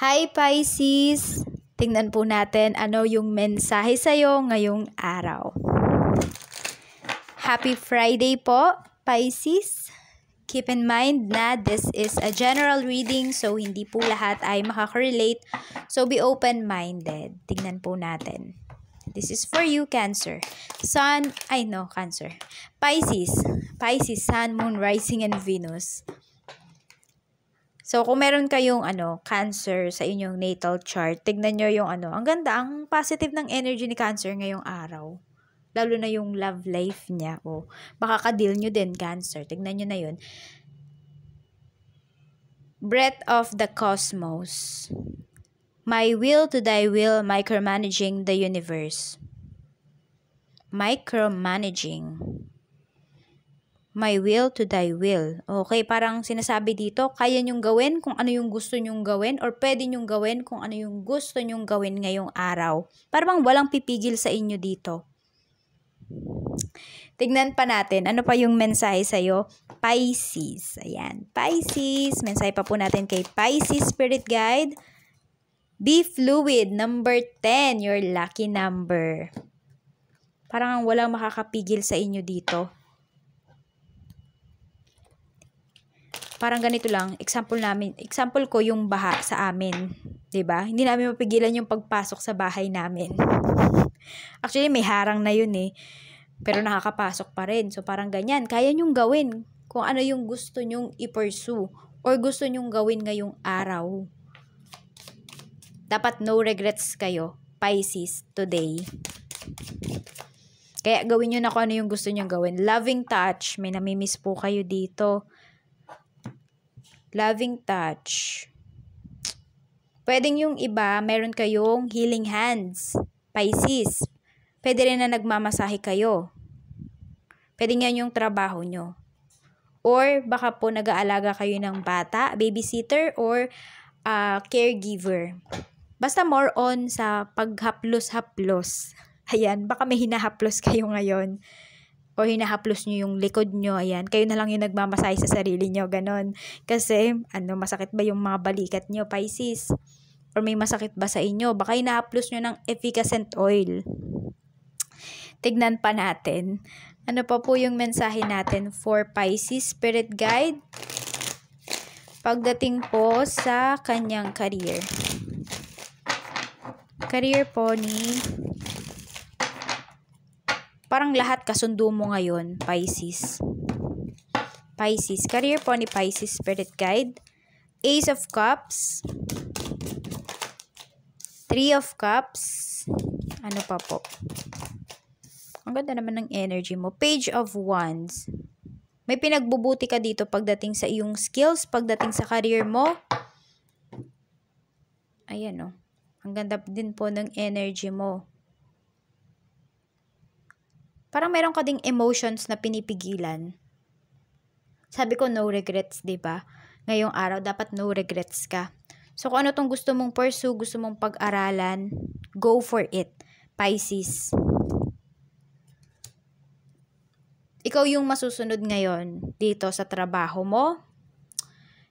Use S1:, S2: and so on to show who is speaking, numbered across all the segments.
S1: Hi Pisces! Tingnan po natin ano yung mensahe sa'yo ngayong araw. Happy Friday po, Pisces! Keep in mind na this is a general reading so hindi po lahat ay makaka-relate. So be open-minded. Tingnan po natin. This is for you, Cancer. Sun, I know, Cancer. Pisces. Pisces, Sun, Moon, Rising, and Venus. So, kung meron kayong ano, cancer sa inyong natal chart, tignan nyo yung ano. Ang ganda, ang positive ng energy ni cancer ngayong araw. Lalo na yung love life niya. O, oh, baka ka-deal nyo din, cancer. Tignan nyo na yun. Breath of the Cosmos. My will to thy will, micromanaging the universe. Micromanaging my will to thy will. Okay, parang sinasabi dito, kaya niyong gawin kung ano yung gusto niyong gawin or pwede niyong gawin kung ano yung gusto niyong gawin ngayong araw. Parang walang pipigil sa inyo dito. Tignan pa natin, ano pa yung mensahe sa'yo? Pisces. Ayan, Pisces. Mensahe pa po natin kay Pisces Spirit Guide. Be fluid, number 10, your lucky number. Parang walang makakapigil sa inyo dito. parang ganito lang, example namin, example ko yung baha sa amin, 'di ba? Hindi namin mapigilan yung pagpasok sa bahay namin. Actually, may harang na yun eh. Pero nakakapasok pa rin. So parang ganyan, kaya nyong gawin kung ano yung gusto nyong i-pursue or gusto nyong gawin ngayong araw. Dapat no regrets kayo, Pisces, today. Kaya gawin nyo na kung ano yung gusto nyo gawin. Loving touch. May namimiss po kayo dito loving touch. Pwedeng yung iba, meron kayong healing hands, Pisces. Pwede rin na nagmamasahe kayo. Pwede yan yung trabaho nyo. Or baka po nag-aalaga kayo ng bata, babysitter, or uh, caregiver. Basta more on sa paghaplos-haplos. Ayan, baka may hinahaplos kayo ngayon or hinahaplos nyo yung likod nyo, ayan, kayo na lang yung nagmamasahe sa sarili nyo, ganon. Kasi, ano, masakit ba yung mga balikat nyo, Pisces? Or may masakit ba sa inyo? Baka hinahaplos nyo ng efficacent oil. Tignan pa natin. Ano pa po yung mensahe natin for Pisces Spirit Guide? Pagdating po sa kanyang career. Career po ni Parang lahat kasundo mo ngayon, Pisces. Pisces. Career po ni Pisces Spirit Guide. Ace of Cups. Three of Cups. Ano pa po? Ang ganda naman ng energy mo. Page of Wands. May pinagbubuti ka dito pagdating sa iyong skills, pagdating sa career mo. Ayan o. Oh. Ang ganda din po ng energy mo parang meron ka ding emotions na pinipigilan. Sabi ko, no regrets, di ba? Ngayong araw, dapat no regrets ka. So, kung ano tong gusto mong pursue, gusto mong pag-aralan, go for it, Pisces. Ikaw yung masusunod ngayon dito sa trabaho mo,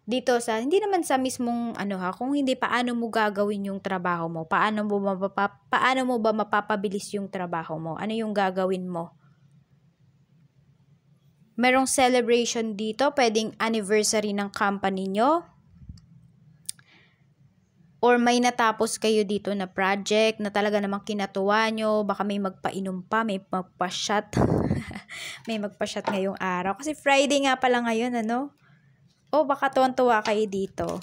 S1: dito sa, hindi naman sa mismong ano ha, kung hindi paano mo gagawin yung trabaho mo, paano mo, mapapa, paano mo ba mapapabilis yung trabaho mo, ano yung gagawin mo. Merong celebration dito, pwedeng anniversary ng company nyo, or may natapos kayo dito na project na talaga namang kinatuwa nyo, baka may magpainom pa, may magpa-shot, may magpa-shot ngayong araw. Kasi Friday nga pala ngayon, ano? oh, baka tuwan-tuwa kayo dito.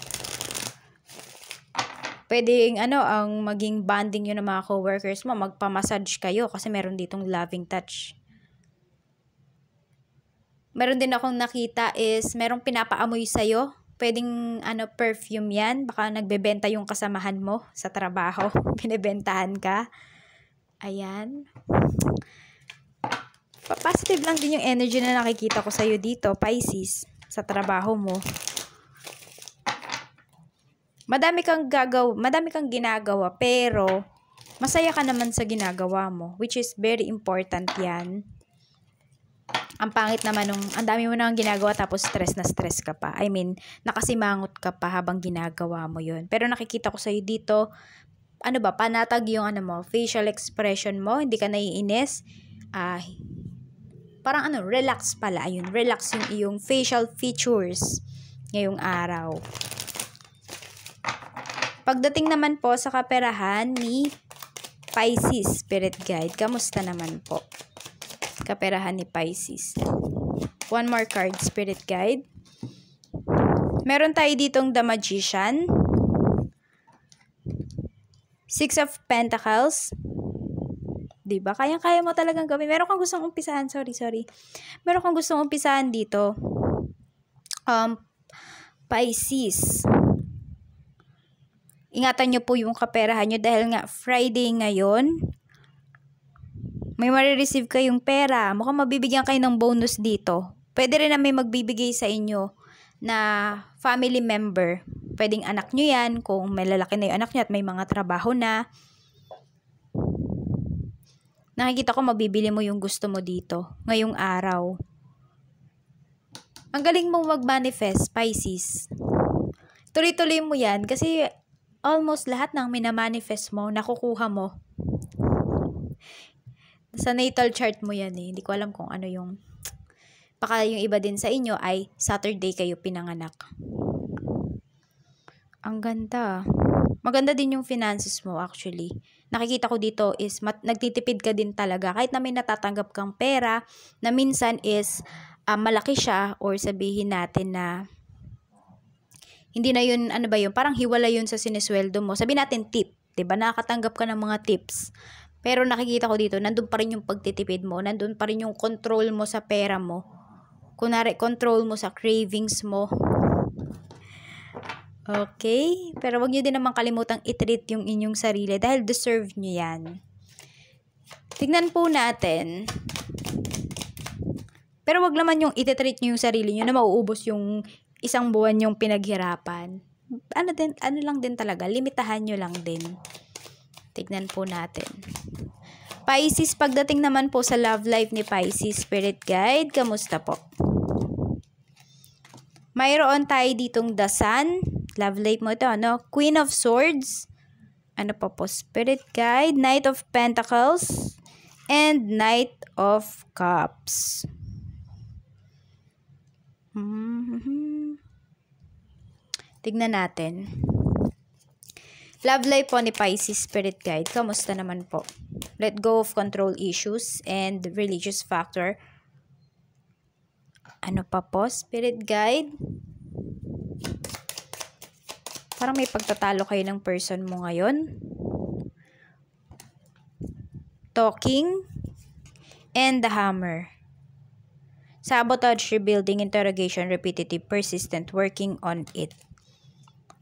S1: Pwedeng ano, ang maging bonding yun ng mga coworkers mo, magpamassage kayo kasi meron ditong loving touch. Meron din akong nakita is merong pinapaamoy sa'yo. Pwedeng ano, perfume yan. Baka nagbebenta yung kasamahan mo sa trabaho. Binebentahan ka. Ayan. Positive lang din yung energy na nakikita ko sa'yo dito, Pisces sa trabaho mo. Madami kang gagaw, madami kang ginagawa pero masaya ka naman sa ginagawa mo which is very important 'yan. Ang pangit naman nung ang dami mo nang ginagawa tapos stress na stress ka pa. I mean, nakasimangot ka pa habang ginagawa mo 'yon. Pero nakikita ko sa iyo dito, ano ba, panatag yung ano mo, facial expression mo, hindi ka naiinis, ah, parang ano, relax pala. Ayun, relax yung iyong facial features ngayong araw. Pagdating naman po sa kaperahan ni Pisces Spirit Guide, kamusta naman po? Kaperahan ni Pisces. One more card, Spirit Guide. Meron tayo ditong The Magician. Six of Pentacles. 'di ba? Kayang-kaya mo talagang gawin. Meron kang gustong umpisahan, sorry, sorry. Meron kang gustong umpisahan dito. Um Pisces. Ingatan nyo po yung kaperahan nyo dahil nga Friday ngayon, may marireceive kayong pera. Mukhang mabibigyan kayo ng bonus dito. Pwede rin na may magbibigay sa inyo na family member. Pwedeng anak nyo yan kung may lalaki na yung anak nyo at may mga trabaho na. Nakikita ko mabibili mo yung gusto mo dito ngayong araw. Ang galing mong mag-manifest, Pisces. Tuloy-tuloy mo yan kasi almost lahat ng minamanifest mo, nakukuha mo. Sa natal chart mo yan eh. Hindi ko alam kung ano yung... Baka yung iba din sa inyo ay Saturday kayo pinanganak. Ang ganda ah. Maganda din yung finances mo actually. Nakikita ko dito is mat- nagtitipid ka din talaga. Kahit na may natatanggap kang pera na minsan is uh, malaki siya or sabihin natin na hindi na yun, ano ba yun, parang hiwala yun sa sinesweldo mo. Sabi natin tip, 'di ba? Nakakatanggap ka ng mga tips. Pero nakikita ko dito, nandun pa rin yung pagtitipid mo, nandun pa rin yung control mo sa pera mo. Kunari, control mo sa cravings mo, Okay? Pero wag niyo din naman kalimutang i-treat yung inyong sarili dahil deserve niyo yan. Tignan po natin. Pero wag naman yung i-treat niyo yung sarili niyo na mauubos yung isang buwan yung pinaghirapan. Ano, din, ano lang din talaga, limitahan niyo lang din. Tignan po natin. Pisces, pagdating naman po sa love life ni Pisces Spirit Guide, kamusta po? Mayroon tayo ditong The Sun, Love light mo ito, ano? Queen of Swords. Ano pa po? Spirit Guide. Knight of Pentacles. And Knight of Cups. Mm -hmm. Tignan natin. Love life po ni Pisces Spirit Guide. Kamusta naman po? Let go of control issues and religious factor. Ano pa po? Spirit Guide. Parang may pagtatalo kayo ng person mo ngayon. Talking and the hammer. Sabotage, rebuilding, interrogation, repetitive, persistent, working on it.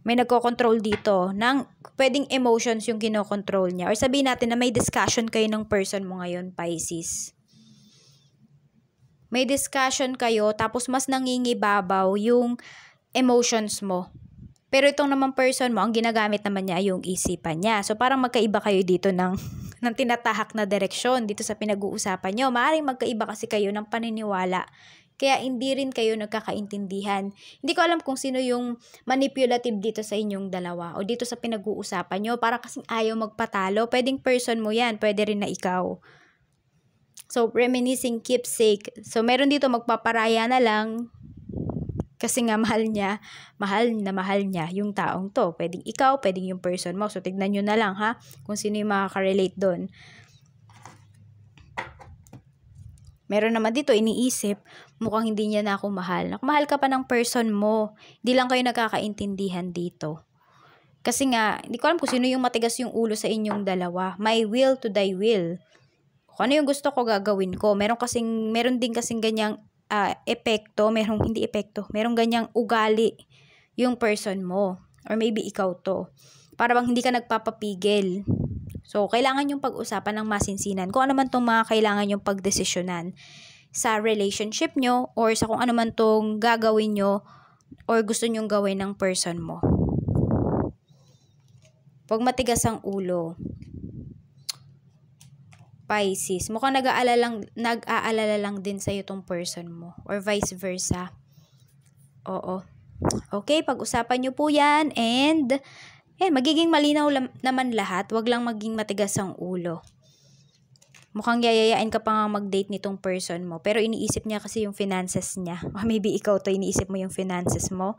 S1: May nagko-control dito ng pwedeng emotions yung kinokontrol niya. Or sabihin natin na may discussion kayo ng person mo ngayon, Pisces may discussion kayo tapos mas nangingibabaw yung emotions mo. Pero itong naman person mo, ang ginagamit naman niya ay yung isipan niya. So parang magkaiba kayo dito ng, ng tinatahak na direksyon dito sa pinag-uusapan niyo. Maaring magkaiba kasi kayo ng paniniwala kaya hindi rin kayo nagkakaintindihan. Hindi ko alam kung sino yung manipulative dito sa inyong dalawa o dito sa pinag-uusapan nyo. Para kasing ayaw magpatalo. Pwedeng person mo yan. Pwede rin na ikaw. So, reminiscing keepsake. So, meron dito magpaparaya na lang kasi nga mahal niya, mahal na mahal niya yung taong to. Pwedeng ikaw, pwedeng yung person mo. So tignan nyo na lang ha, kung sino yung makaka-relate doon. Meron naman dito iniisip, mukhang hindi niya na ako mahal. Naku, mahal ka pa ng person mo. Hindi lang kayo nagkakaintindihan dito. Kasi nga, hindi ko alam kung sino yung matigas yung ulo sa inyong dalawa. My will to thy will. Kung ano yung gusto ko gagawin ko. Meron kasing meron din kasing ganyang uh, epekto, merong hindi epekto, merong ganyang ugali yung person mo. Or maybe ikaw to. Para bang hindi ka nagpapapigil. So, kailangan yung pag-usapan ng masinsinan. Kung ano man tong mga kailangan yung pagdesisyonan sa relationship nyo or sa kung ano man tong gagawin nyo or gusto nyong gawin ng person mo. Huwag matigas ang ulo. Pisces. Mukhang nag-aalala lang, nag-aalala lang din sa'yo tong person mo. Or vice versa. Oo. Okay, pag-usapan nyo po yan. And, eh, magiging malinaw naman lahat. Huwag lang maging matigas ang ulo. Mukhang yayayain ka pa nga mag-date nitong person mo. Pero iniisip niya kasi yung finances niya. Or maybe ikaw to, iniisip mo yung finances mo.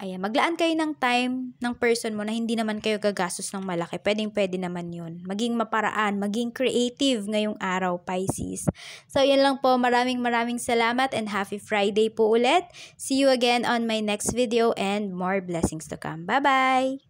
S1: Ayan, maglaan kayo ng time ng person mo na hindi naman kayo gagastos ng malaki. Pwedeng pwede naman yun. Maging maparaan, maging creative ngayong araw, Pisces. So, yan lang po. Maraming maraming salamat and happy Friday po ulit. See you again on my next video and more blessings to come. Bye-bye!